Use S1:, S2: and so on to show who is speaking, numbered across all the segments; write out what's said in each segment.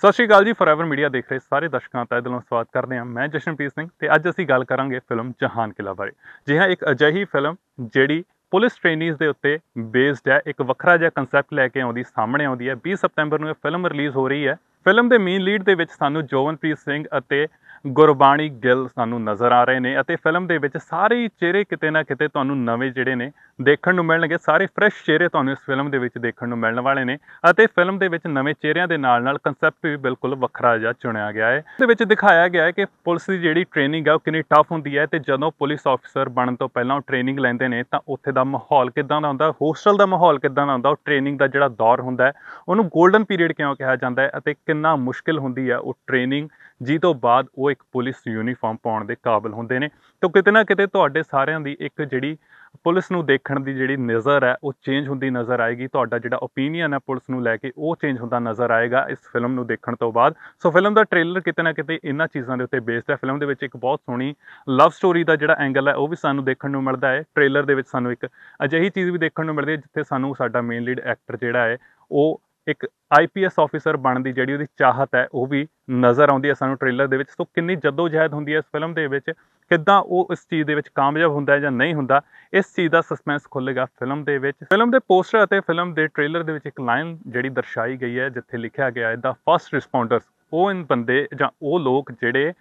S1: ਸਤਿ ਸ਼੍ਰੀ ਅਕਾਲ ਜੀ forever media ਦੇਖ ਰਹੇ ਸਾਰੇ ਦਰਸ਼ਕਾਂ ਦਾ ਦਿਲੋਂ ਸਵਾਗਤ ਕਰਦੇ ਹਾਂ ਮੈਂ ਜਸ਼ਨਪ੍ਰੀਤ ਸਿੰਘ ਤੇ ਅੱਜ ਅਸੀਂ ਗੱਲ ਕਰਾਂਗੇ ਫਿਲਮ ਜਹਾਨ ਕਿਲਾ ਬਾਰੇ ਜੀ ਹਾਂ ਇੱਕ ਅਜਿਹੀ ਫਿਲਮ ਜਿਹੜੀ ਪੁਲਿਸ ਟ੍ਰੇਨਿੰਗਸ ਦੇ ਉੱਤੇ ਬੇਸਡ ਹੈ ਇੱਕ ਵੱਖਰਾ ਜਿਹਾ ਕਨਸੈਪਟ ਲੈ ਕੇ ਆਉਂਦੀ ਸਾਹਮਣੇ ਆਉਂਦੀ ਹੈ 20 ਸਤੰਬਰ ਨੂੰ ਇਹ ਫਿਲਮ ਰਿਲੀਜ਼ ਹੋ ਰਹੀ ਹੈ ਫਿਲਮ ਦੇ ਮੇਨ ਲੀਡ ਦੇ ਵਿੱਚ ਸਾਨੂੰ ਜੋਵਨਪ੍ਰੀਤ ਸਿੰਘ ਅਤੇ ਗੁਰਬਾਣੀ ਗਿੱਲ ਸਾਨੂੰ ਨਜ਼ਰ ਆ ਰਹੇ ਨੇ ਅਤੇ ਫਿਲਮ ਦੇ ਵਿੱਚ ਸਾਰੇ ਚਿਹਰੇ ਕਿਤੇ ਨਾ ਕਿਤੇ ਤੁਹਾਨੂੰ ਨਵੇਂ ਜਿਹੜੇ ਨੇ ਦੇਖਣ ਨੂੰ ਮਿਲਣਗੇ ਸਾਰੇ ਫਰੈਸ਼ ਚਿਹਰੇ ਤੁਹਾਨੂੰ ਇਸ ਫਿਲਮ ਦੇ ਵਿੱਚ ਦੇਖਣ ਨੂੰ ਮਿਲਣ ਵਾਲੇ ਨੇ ਅਤੇ ਫਿਲਮ ਦੇ ਵਿੱਚ ਨਵੇਂ ਚਿਹਰਿਆਂ ਦੇ ਨਾਲ ਨਾਲ ਕਨਸੈਪਟ ਵੀ ਬਿਲਕੁਲ ਵੱਖਰਾ ਜਿਹਾ ਚੁਣਿਆ ਗਿਆ ਹੈ ਇਸ ਦੇ ਵਿੱਚ ਦਿਖਾਇਆ ਗਿਆ ਹੈ ਕਿ ਪੁਲਿਸ ਦੀ ਜਿਹੜੀ ਟ੍ਰੇਨਿੰਗ ਹੈ ਉਹ ਕਿੰਨੀ ਟਫ ਹੁੰਦੀ ਹੈ ਤੇ ਜਦੋਂ ਪੁਲਿਸ ਆਫੀਸਰ ਬਣਨ ਤੋਂ ਪਹਿਲਾਂ ਉਹ ਟ੍ਰੇਨਿੰਗ ਲੈਂਦੇ ਨੇ ਤਾਂ ਉੱਥੇ ਦਾ ਮਾਹੌਲ ਕਿਦਾਂ ਦਾ ਹੁੰਦਾ ਹੋਸਟਲ ਦਾ ਮਾਹੌਲ ਕਿਦਾਂ ਦਾ ਹੁੰਦਾ ਉਹ ਟ੍ਰੇਨਿੰਗ ਦਾ ਜਿਹੜਾ ਦੌਰ ਹੁੰਦਾ ਉਹਨੂੰ 골ਡਨ ਪੀਰੀਅਡ ਕਿਉਂ ਕਿਹਾ ਜਾਂਦਾ ਹੈ ਅਤੇ ਕਿੰਨਾ ਮੁਸ਼ਕਿਲ ਹੁੰਦੀ ਹੈ ਉਹ ਟ੍ਰੇਨਿੰਗ ਜੀ ਤੋਂ ਬਾਅਦ ਉਹ ਇੱਕ ਪੁਲਿਸ ਯੂਨੀਫਾਰਮ ਪਾਉਣ ਦੇ ਕਾਬਿਲ ਹੁੰਦੇ ਨੇ ਤਾਂ ਕਿਤੇ ਨਾ ਕਿਤੇ ਤੁਹਾਡੇ ਸਾਰਿਆਂ ਦੀ ਇੱਕ ਜਿਹੜੀ ਪੁਲਿਸ ਨੂੰ ਦੇਖਣ ਦੀ ਜਿਹੜੀ ਨਜ਼ਰ ਹੈ ਉਹ ਚੇਂਜ ਹੁੰਦੀ ਨਜ਼ਰ ਆਏਗੀ ਤੁਹਾਡਾ ਜਿਹੜਾ opinion ਹੈ ਪੁਲਿਸ ਨੂੰ ਲੈ ਕੇ ਉਹ ਚੇਂਜ ਹੁੰਦਾ ਨਜ਼ਰ ਆਏਗਾ ਇਸ ਫਿਲਮ ਨੂੰ ਦੇਖਣ ਤੋਂ ਬਾਅਦ ਸੋ ਫਿਲਮ ਦਾ ਟ੍ਰੇਲਰ ਕਿਤੇ ਨਾ ਕਿਤੇ ਇਹਨਾਂ ਚੀਜ਼ਾਂ ਦੇ ਉੱਤੇ ਬੇਸਡ ਹੈ ਫਿਲਮ ਦੇ ਵਿੱਚ ਇੱਕ ਬਹੁਤ ਸੋਹਣੀ ਲਵ ਸਟੋਰੀ ਦਾ ਜਿਹੜਾ ਐਂਗਲ ਹੈ ਉਹ ਵੀ ਸਾਨੂੰ ਦੇਖਣ ਨੂੰ ਮਿਲਦਾ ਹੈ ਟ੍ਰੇਲਰ ਦੇ ਵਿੱਚ ਸਾਨੂੰ ਇੱਕ ਅਜਿਹੀ ਚੀਜ਼ ਵੀ ਦੇਖਣ ਨੂੰ ਮਿਲਦੀ ਹੈ ਜਿੱਥੇ ਸਾਨੂੰ ਸਾਡਾ ਮੇਨ ਲੀਡ ਐਕਟਰ ਜਿਹੜਾ ਹੈ ਉਹ ਇੱਕ ਆਈਪੀਐਸ ਆਫੀਸਰ ਬਣਨ ਦੀ ਜਿਹੜੀ ਉਹਦੀ ਚਾਹਤ ਹੈ ਉਹ ਵੀ ਨਜ਼ਰ ਆਉਂਦੀ ਹੈ ਸਾਨੂੰ ਟ੍ਰੇਲਰ ਦੇ ਵਿੱਚ ਸੋ ਕਿੰਨੀ ਜਦੋਜਹਿਦ ਹੁੰਦੀ ਹੈ ਇਸ ਫਿਲਮ ਦੇ ਵਿੱਚ ਕਿੱਦਾਂ ਉਹ ਇਸ ਚੀਜ਼ ਦੇ ਵਿੱਚ ਕਾਮਯਾਬ ਹੁੰਦਾ ਹੈ ਜਾਂ ਨਹੀਂ ਹੁੰਦਾ ਇਸ ਚੀਜ਼ ਦਾ ਸਸਪੈਂਸ ਖੁੱਲੇਗਾ ਫਿਲਮ ਦੇ ਵਿੱਚ ਫਿਲਮ ਦੇ ਪੋਸਟਰ ਅਤੇ ਫਿਲਮ ਦੇ ਟ੍ਰੇਲਰ ਦੇ ਵਿੱਚ ਇੱਕ ਲਾਈਨ ਜਿਹੜੀ ਦਰਸਾਈ ਗਈ ਹੈ ਜਿੱਥੇ ਲਿਖਿਆ ਗਿਆ ਹੈ ਦਾ ਫਰਸਟ ਰਿਸਪੌਂਡਰਸ ਉਹ ਇਨ ਬੰਦੇ ਜਾਂ ਉਹ ਲੋਕ ਜਿਹੜੇ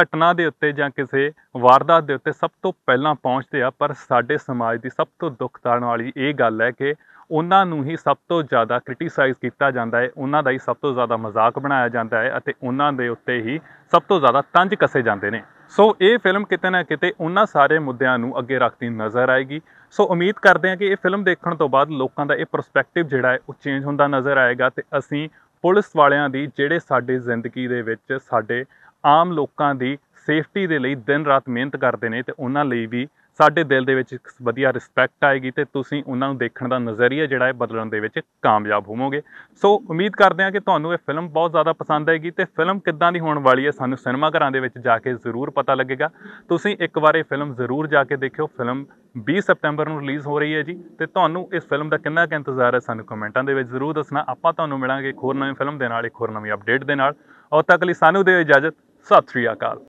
S1: ਘਟਨਾ ਦੇ ਉੱਤੇ ਜਾਂ ਕਿਸੇ ਵਾਰਦਾਤ ਦੇ ਉੱਤੇ ਸਭ ਤੋਂ ਪਹਿਲਾਂ ਪਹੁੰਚਦੇ ਆ ਪਰ ਸਾਡੇ ਸਮਾਜ ਦੀ ਸਭ ਤੋਂ ਦੁੱਖ ਵਾਲੀ ਇਹ ਗੱਲ ਹੈ ਕਿ ਉਹਨਾਂ ਨੂੰ ਹੀ ਸਭ ਤੋਂ ਜ਼ਿਆਦਾ ਕ੍ਰਿਟਿਸਾਈਜ਼ ਕੀਤਾ ਜਾਂਦਾ ਹੈ ਉਹਨਾਂ ਦਾ ਹੀ ਸਭ ਤੋਂ ਜ਼ਿਆਦਾ ਮਜ਼ਾਕ ਬਣਾਇਆ ਜਾਂਦਾ ਹੈ ਅਤੇ ਉਹਨਾਂ ਦੇ ਉੱਤੇ ਹੀ ਸਭ ਤੋਂ ਜ਼ਿਆਦਾ ਤੰਜ ਕੱਸੇ ਜਾਂਦੇ ਨੇ ਸੋ ਇਹ ਫਿਲਮ ਕਿਤੇ ਨਾ ਕਿਤੇ ਉਹਨਾਂ ਸਾਰੇ ਮੁੱਦਿਆਂ ਨੂੰ ਅੱਗੇ ਰੱਖਦੀ ਨਜ਼ਰ ਆਏਗੀ ਸੋ ਉਮੀਦ ਕਰਦੇ ਹਾਂ ਕਿ ਇਹ ਫਿਲਮ ਦੇਖਣ ਤੋਂ ਬਾਅਦ ਲੋਕਾਂ ਦਾ ਇਹ ਪਰਸਪੈਕਟਿਵ ਜਿਹੜਾ ਹੈ ਉਹ ਚੇਂਜ ਹੁੰਦਾ ਨਜ਼ਰ ਆਏਗਾ ਤੇ ਅਸੀਂ ਪੁਲਿਸ ਵਾਲਿਆਂ ਦੀ ਜਿਹੜੇ ਸਾਡੇ ਜ਼ਿੰਦਗੀ ਦੇ ਵਿੱਚ ਸਾਡੇ ਆਮ ਲੋਕਾਂ ਦੀ ਸੇਫਟੀ ਦੇ ਲਈ ਦਿਨ ਰਾਤ ਮਿਹਨਤ ਕਰਦੇ ਨੇ ਤੇ ਉਹਨਾਂ ਲਈ ਵੀ ਸਾਡੇ ਦਿਲ ਦੇ ਵਿੱਚ ਇੱਕ ਵਧੀਆ ਰਿਸਪੈਕਟ ਆਏਗੀ ਤੇ ਤੁਸੀਂ ਉਹਨਾਂ ਨੂੰ ਦੇਖਣ ਦਾ ਨਜ਼ਰੀਆ ਜਿਹੜਾ ਹੈ ਬਦਲਣ ਦੇ ਵਿੱਚ ਕਾਮਯਾਬ ਹੋਵੋਗੇ ਸੋ ਉਮੀਦ ਕਰਦੇ ਹਾਂ ਕਿ ਤੁਹਾਨੂੰ ਇਹ ਫਿਲਮ ਬਹੁਤ ਜ਼ਿਆਦਾ ਪਸੰਦ ਆਏਗੀ ਤੇ ਫਿਲਮ ਕਿੱਦਾਂ ਦੀ ਹੋਣ ਵਾਲੀ ਹੈ ਸਾਨੂੰ ਸਿਨੇਮਾ ਘਰਾਂ ਦੇ ਵਿੱਚ ਜਾ ਕੇ ਜ਼ਰੂਰ ਪਤਾ ਲੱਗੇਗਾ ਤੁਸੀਂ ਇੱਕ ਵਾਰ ਇਹ ਫਿਲਮ ਜ਼ਰੂਰ ਜਾ ਕੇ ਦੇਖਿਓ ਫਿਲਮ 20 ਸਪਟੈਂਬਰ ਨੂੰ ਰਿਲੀਜ਼ ਹੋ ਰਹੀ ਹੈ ਜੀ ਤੇ ਤੁਹਾਨੂੰ ਇਸ ਫਿਲਮ ਦਾ ਕਿੰਨਾ ਕੁ ਇੰਤਜ਼ਾਰ ਹੈ ਸਾਨੂੰ ਕਮੈਂਟਾਂ ਦੇ ਵਿੱਚ ਜ਼ਰੂਰ ਦੱਸਣਾ ਆਪਾਂ ਤੁਹਾਨੂੰ ਮਿਲਾਂਗੇ ਇੱਕ ਹੋਰ ਨਵੀਂ ਫਿਲਮ ਦੇ ਨਾਲ ਇੱਕ ਹੋਰ ਨਵੀਂ ਅਪਡੇਟ ਦੇ ਨਾਲ ਔਰ ਤੱਕ ਲਈ ਸਾਨੂੰ ਦਿਓ ਇਜਾਜ਼ਤ ਸਤਿ ਸ੍ਰੀ ਅਕਾਲ